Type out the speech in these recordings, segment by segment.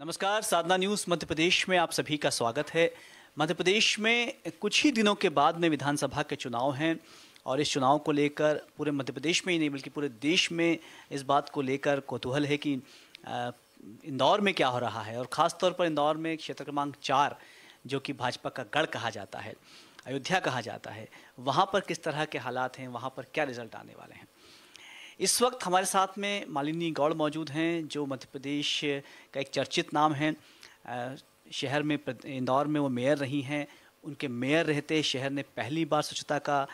नमस्कार साधना न्यूज मध्य प्रदेश में आप सभी का स्वागत है मध्य प्रदेश में कुछ ही दिनों के बाद में विधानसभा के चुनाव हैं और इस चुनाव को लेकर पूरे मध्य प्रदेश में ही नहीं बल्कि पूरे देश में इस बात को लेकर कौतूहल है कि इंदौर में क्या हो रहा है और ख़ासतौर पर इंदौर में क्षेत्र क्रमांक चार जो कि भाजपा का गढ़ कहा जाता है अयोध्या कहा जाता है वहाँ पर किस तरह के हालात हैं वहाँ पर क्या रिजल्ट आने वाले हैं इस वक्त हमारे साथ में मालिनी गौड़ मौजूद हैं जो मध्य प्रदेश का एक चर्चित नाम है शहर में इंदौर में वो मेयर रही हैं उनके मेयर रहते शहर ने पहली बार स्वच्छता का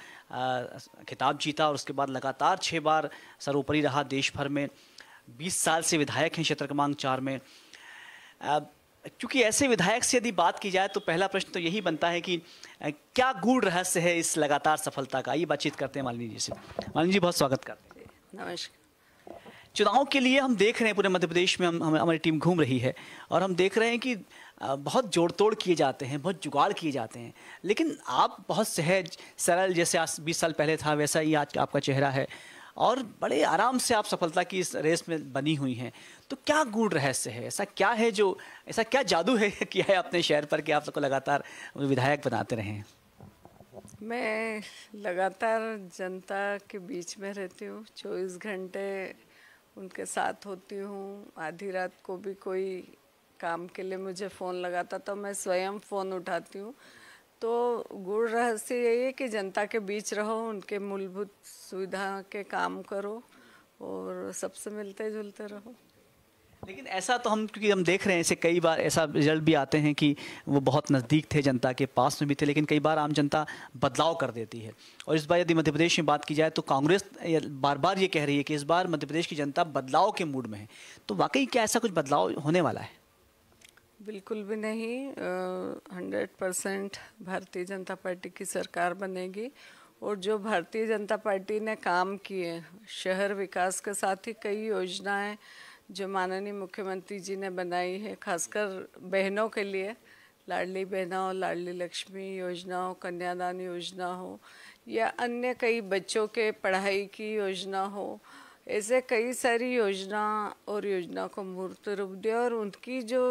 खिताब जीता और उसके बाद लगातार छः बार सर्वोपरि रहा देश भर में 20 साल से विधायक हैं क्षेत्र क्रमांक चार में क्योंकि ऐसे विधायक से यदि बात की जाए तो पहला प्रश्न तो यही बनता है कि क्या गूढ़ रहस्य है इस लगातार सफलता का ये बातचीत करते हैं मालिनी जी से मालिनी जी बहुत स्वागत करते हैं नमस्कार चुनाव के लिए हम देख रहे हैं पूरे मध्य प्रदेश में हम, हमारी टीम घूम रही है और हम देख रहे हैं कि बहुत जोड़ तोड़ किए जाते हैं बहुत जुगाड़ किए जाते हैं लेकिन आप बहुत सहज सरल जैसे आज बीस साल पहले था वैसा ही आज आपका चेहरा है और बड़े आराम से आप सफलता की इस रेस में बनी हुई हैं तो क्या गूढ़ रहस्य है ऐसा क्या है जो ऐसा क्या जादू है किया है अपने शहर पर कि आप सबको लगातार विधायक बनाते रहे हैं मैं लगातार जनता के बीच में रहती हूँ चौबीस घंटे उनके साथ होती हूँ आधी रात को भी कोई काम के लिए मुझे फ़ोन लगाता तो मैं स्वयं फ़ोन उठाती हूँ तो गुड़ रहस्य यही है कि जनता के बीच रहो उनके मूलभूत सुविधा के काम करो और सबसे मिलते जुलते रहो लेकिन ऐसा तो हम क्योंकि हम देख रहे हैं ऐसे कई बार ऐसा रिजल्ट भी आते हैं कि वो बहुत नज़दीक थे जनता के पास में भी थे लेकिन कई बार आम जनता बदलाव कर देती है और इस बार यदि मध्य प्रदेश में बात की जाए तो कांग्रेस बार बार ये कह रही है कि इस बार मध्य प्रदेश की जनता बदलाव के मूड में है तो वाकई क्या ऐसा कुछ बदलाव होने वाला है बिल्कुल भी नहीं हंड्रेड परसेंट भारतीय जनता पार्टी की सरकार बनेगी और जो भारतीय जनता पार्टी ने काम किए शहर विकास के साथ ही कई योजनाएं जो माननीय मुख्यमंत्री जी ने बनाई है खासकर बहनों के लिए लाडली बहना हो लाडली लक्ष्मी योजना हो कन्यादान योजना हो या अन्य कई बच्चों के पढ़ाई की योजना हो ऐसे कई सारी योजना और योजना को मूर्त रूप दिया और उनकी जो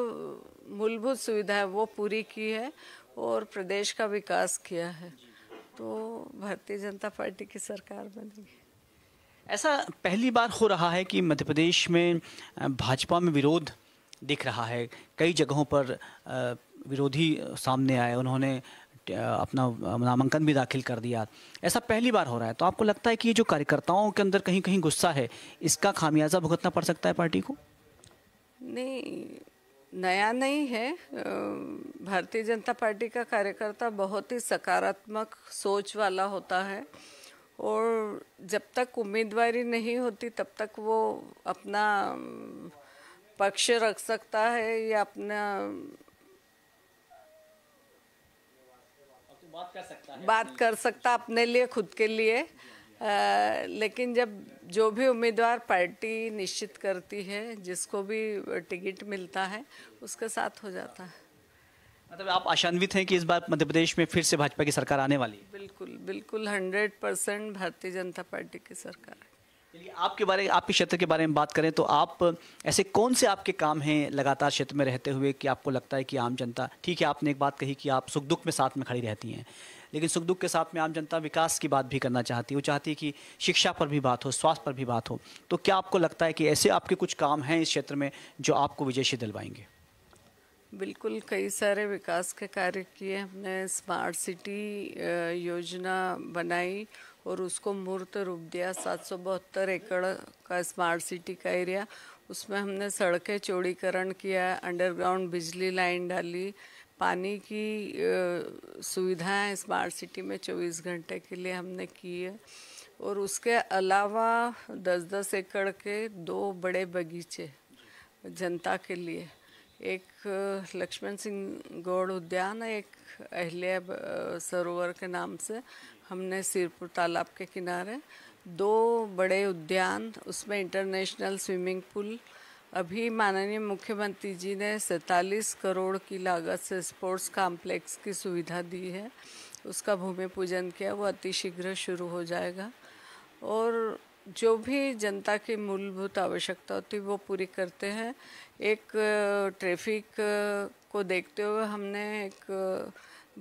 मूलभूत सुविधा है वो पूरी की है और प्रदेश का विकास किया है तो भारतीय जनता पार्टी की सरकार बनेगी ऐसा पहली बार हो रहा है कि मध्य प्रदेश में भाजपा में विरोध दिख रहा है कई जगहों पर विरोधी सामने आए उन्होंने अपना नामांकन भी दाखिल कर दिया ऐसा पहली बार हो रहा है तो आपको लगता है कि ये जो कार्यकर्ताओं के अंदर कहीं कहीं गुस्सा है इसका खामियाजा भुगतना पड़ सकता है पार्टी को नहीं नया नहीं है भारतीय जनता पार्टी का कार्यकर्ता बहुत ही सकारात्मक सोच वाला होता है और जब तक उम्मीदवारी नहीं होती तब तक वो अपना पक्ष रख सकता है या अपना तो बात कर सकता है बात कर सकता अपने लिए खुद के लिए आ, लेकिन जब जो भी उम्मीदवार पार्टी निश्चित करती है जिसको भी टिकट मिलता है उसके साथ हो जाता है मतलब आप आशान्वित हैं कि इस बार मध्य प्रदेश में फिर से भाजपा की सरकार आने वाली है बिल्कुल बिल्कुल हंड्रेड परसेंट भारतीय जनता पार्टी की सरकार चलिए आपके बारे आपके क्षेत्र के बारे में बात करें तो आप ऐसे कौन से आपके काम हैं लगातार क्षेत्र में रहते हुए कि आपको लगता है कि आम जनता ठीक है आपने एक बात कही कि आप सुख दुख में साथ में खड़ी रहती हैं लेकिन सुख दुख के साथ में आम जनता विकास की बात भी करना चाहती है वो चाहती है कि शिक्षा पर भी बात हो स्वास्थ्य पर भी बात हो तो क्या आपको लगता है कि ऐसे आपके कुछ काम हैं इस क्षेत्र में जो आपको से दिलवाएंगे बिल्कुल कई सारे विकास के कार्य किए हमने स्मार्ट सिटी योजना बनाई और उसको मूर्त रूप दिया सात सौ बहत्तर एकड़ का स्मार्ट सिटी का एरिया उसमें हमने सड़कें चौड़ीकरण किया अंडरग्राउंड बिजली लाइन डाली पानी की सुविधाएं स्मार्ट सिटी में 24 घंटे के लिए हमने की है और उसके अलावा 10-10 एकड़ के दो बड़े बगीचे जनता के लिए एक लक्ष्मण सिंह गौड़ उद्यान एक अहल्य सरोवर के नाम से हमने सिरपुर तालाब के किनारे दो बड़े उद्यान उसमें इंटरनेशनल स्विमिंग पूल अभी माननीय मुख्यमंत्री जी ने सैतालीस करोड़ की लागत से स्पोर्ट्स कॉम्प्लेक्स की सुविधा दी है उसका भूमि पूजन किया वो अतिशीघ्र शुरू हो जाएगा और जो भी जनता की मूलभूत आवश्यकता होती है वो पूरी करते हैं एक ट्रैफिक को देखते हुए हमने एक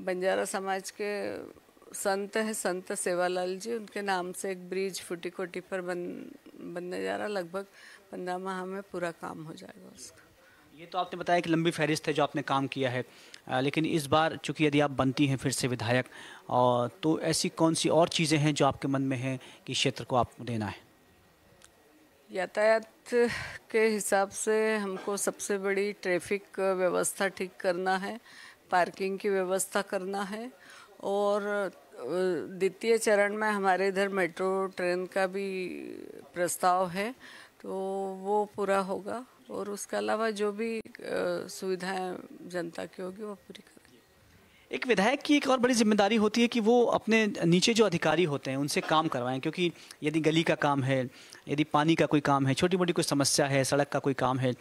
बंजारा समाज के संत है संत सेवालाल जी उनके नाम से एक ब्रिज फुटी कोटी पर बन बनने जा रहा लगभग पंद्रह माह में पूरा काम हो जाएगा उसका ये तो आपने बताया कि लंबी फहरिस्त है जो आपने काम किया है आ, लेकिन इस बार चूंकि यदि आप बनती हैं फिर से विधायक और तो ऐसी कौन सी और चीज़ें हैं जो आपके मन में हैं कि क्षेत्र को आपको देना है यातायात के हिसाब से हमको सबसे बड़ी ट्रैफिक व्यवस्था ठीक करना है पार्किंग की व्यवस्था करना है और द्वितीय चरण में हमारे इधर मेट्रो ट्रेन का भी प्रस्ताव है तो वो पूरा होगा और उसके अलावा जो भी सुविधाएं जनता की होगी वो पूरी करें एक विधायक की एक और बड़ी जिम्मेदारी होती है कि वो अपने नीचे जो अधिकारी होते हैं उनसे काम करवाएं क्योंकि यदि गली का काम है यदि पानी का कोई काम है छोटी मोटी कोई समस्या है सड़क का कोई काम है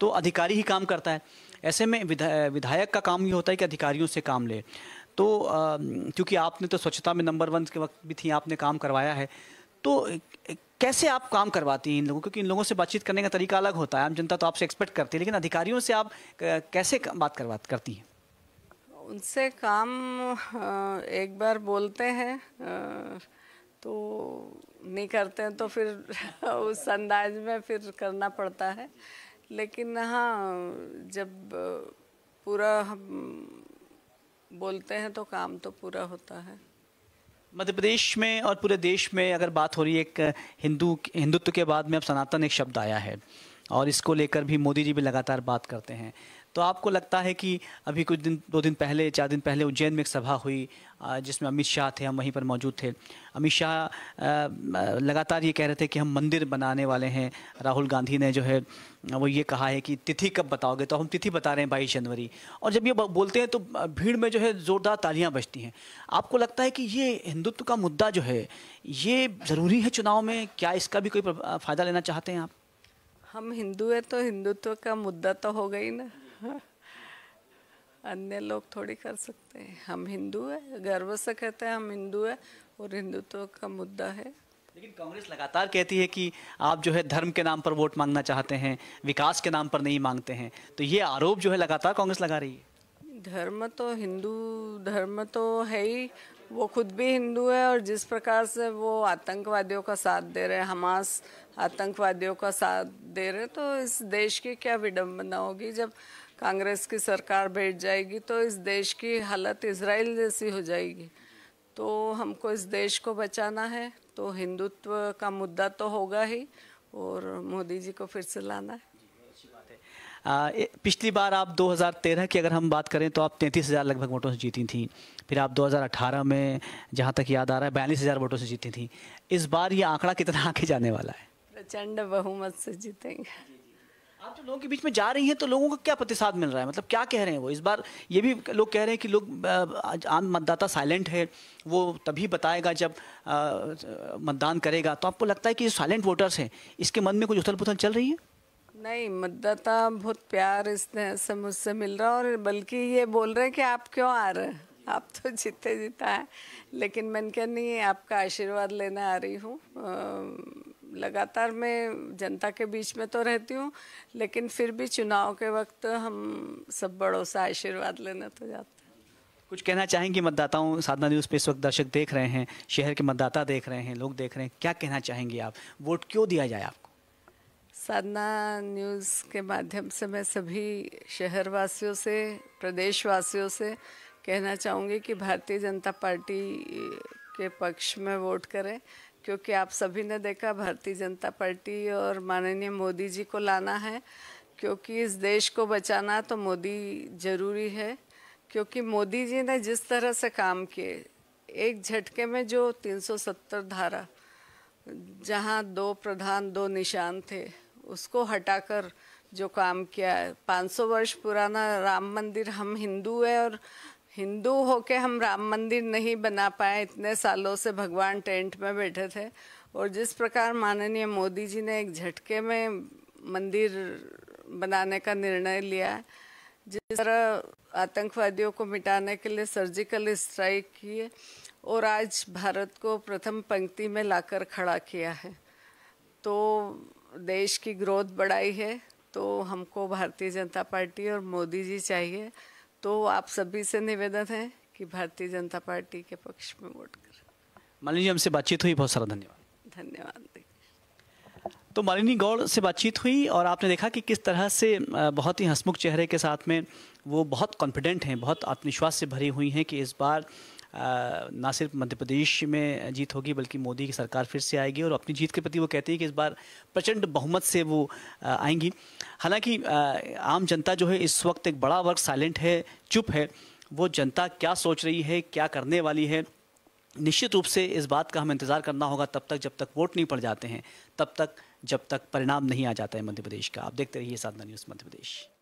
तो अधिकारी ही काम करता है ऐसे में विधा, विधायक का काम ये होता है कि अधिकारियों से काम ले तो क्योंकि आपने तो स्वच्छता में नंबर वन के वक्त भी थी आपने काम करवाया है तो कैसे आप काम करवाती हैं इन लोगों क्योंकि इन लोगों से बातचीत करने का तरीका अलग होता है आम जनता तो आपसे एक्सपेक्ट करती है लेकिन अधिकारियों से आप कैसे बात करवा करती हैं उनसे काम एक बार बोलते हैं तो नहीं करते हैं तो फिर उस अंदाज में फिर करना पड़ता है लेकिन हाँ जब पूरा हम बोलते हैं तो काम तो पूरा होता है मध्य प्रदेश में और पूरे देश में अगर बात हो रही है एक हिंदू हिंदुत्व के बाद में अब सनातन एक शब्द आया है और इसको लेकर भी मोदी जी भी लगातार बात करते हैं तो आपको लगता है कि अभी कुछ दिन दो दिन पहले चार दिन पहले उज्जैन में एक सभा हुई जिसमें अमित शाह थे हम वहीं पर मौजूद थे अमित शाह लगातार ये कह रहे थे कि हम मंदिर बनाने वाले हैं राहुल गांधी ने जो है वो ये कहा है कि तिथि कब बताओगे तो हम तिथि बता रहे हैं बाईस जनवरी और जब ये बोलते हैं तो भीड़ में जो है ज़ोरदार तालियां बजती हैं आपको लगता है कि ये हिंदुत्व का मुद्दा जो है ये ज़रूरी है चुनाव में क्या इसका भी कोई फ़ायदा लेना चाहते हैं आप हम हिंदू हैं तो हिंदुत्व का मुद्दा तो हो गई ना अन्य लोग थोड़ी कर सकते हैं हम हिंदू है गर्व से कहते हैं हम हिंदू है और हिंदुत्व का मुद्दा है लेकिन कांग्रेस लगातार कहती है कि आप जो है धर्म के नाम पर वोट मांगना चाहते हैं विकास के नाम पर नहीं मांगते हैं तो ये आरोप जो है लगातार कांग्रेस लगा रही है धर्म तो हिंदू धर्म तो है ही वो खुद भी हिंदू है और जिस प्रकार से वो आतंकवादियों का साथ दे रहे हैं हमास आतंकवादियों का साथ दे रहे तो इस देश की क्या विडम्बना होगी जब कांग्रेस की सरकार बैठ जाएगी तो इस देश की हालत इसराइल जैसी हो जाएगी तो हमको इस देश को बचाना है तो हिंदुत्व का मुद्दा तो होगा ही और मोदी जी को फिर से लाना है पिछली बार आप 2013 की अगर हम बात करें तो आप तैंतीस हज़ार लगभग वोटों से जीती थी फिर आप 2018 में जहाँ तक याद आ रहा है बयालीस हज़ार वोटों से जीती थी इस बार ये आंकड़ा कितना आगे जाने वाला है प्रचंड बहुमत से जीतेंगे आप जो लोगों के बीच में जा रही हैं तो लोगों को क्या प्रतिसाद मिल रहा है मतलब क्या कह रहे हैं वो इस बार ये भी लोग कह रहे हैं कि लोग आम मतदाता साइलेंट है वो तभी बताएगा जब मतदान करेगा तो आपको लगता है कि जो साइलेंट वोटर्स हैं इसके मन में कुछ उथल पुथल चल रही है नहीं मतदाता तो बहुत प्यार इसने से मुझसे मिल रहा और बल्कि ये बोल रहे हैं कि आप क्यों आ रहे हैं आप तो जीते जीता है लेकिन मैंने कहा नहीं आपका आशीर्वाद लेने आ रही हूँ लगातार मैं जनता के बीच में तो रहती हूँ लेकिन फिर भी चुनाव के वक्त हम सब बड़ों से आशीर्वाद लेने तो जाते हैं कुछ कहना चाहेंगी मतदाताओं साधना न्यूज़ पे इस वक्त दर्शक देख रहे हैं शहर के मतदाता देख रहे हैं लोग देख रहे हैं क्या कहना चाहेंगी आप वोट क्यों दिया जाए आपको साधना न्यूज़ के माध्यम से मैं सभी शहरवासियों से प्रदेशवासियों से कहना चाहूँगी कि भारतीय जनता पार्टी के पक्ष में वोट करें क्योंकि आप सभी ने देखा भारतीय जनता पार्टी और माननीय मोदी जी को लाना है क्योंकि इस देश को बचाना तो मोदी ज़रूरी है क्योंकि मोदी जी ने जिस तरह से काम किए एक झटके में जो 370 धारा जहां दो प्रधान दो निशान थे उसको हटाकर जो काम किया है 500 वर्ष पुराना राम मंदिर हम हिंदू है और हिंदू होके हम राम मंदिर नहीं बना पाए इतने सालों से भगवान टेंट में बैठे थे और जिस प्रकार माननीय मोदी जी ने एक झटके में मंदिर बनाने का निर्णय लिया है जिस तरह आतंकवादियों को मिटाने के लिए सर्जिकल स्ट्राइक किए और आज भारत को प्रथम पंक्ति में लाकर खड़ा किया है तो देश की ग्रोथ बढ़ाई है तो हमको भारतीय जनता पार्टी और मोदी जी चाहिए तो आप सभी से निवेदन है कि भारतीय जनता पार्टी के पक्ष में वोट करें मालिनी जी हमसे बातचीत हुई बहुत सारा धन्यवाद धन्यवाद तो मालिनी गौड़ से बातचीत हुई और आपने देखा कि किस तरह से बहुत ही हंसमुख चेहरे के साथ में वो बहुत कॉन्फिडेंट हैं बहुत आत्मविश्वास से भरी हुई हैं कि इस बार ना सिर्फ मध्य प्रदेश में जीत होगी बल्कि मोदी की सरकार फिर से आएगी और अपनी जीत के प्रति वो कहती है कि इस बार प्रचंड बहुमत से वो आएंगी हालांकि आम जनता जो है इस वक्त एक बड़ा वर्ग साइलेंट है चुप है वो जनता क्या सोच रही है क्या करने वाली है निश्चित रूप से इस बात का हमें इंतज़ार करना होगा तब तक जब तक वोट नहीं पड़ जाते हैं तब तक जब तक परिणाम नहीं आ जाता है मध्य प्रदेश का आप देखते रहिए साधना न्यूज़ मध्य प्रदेश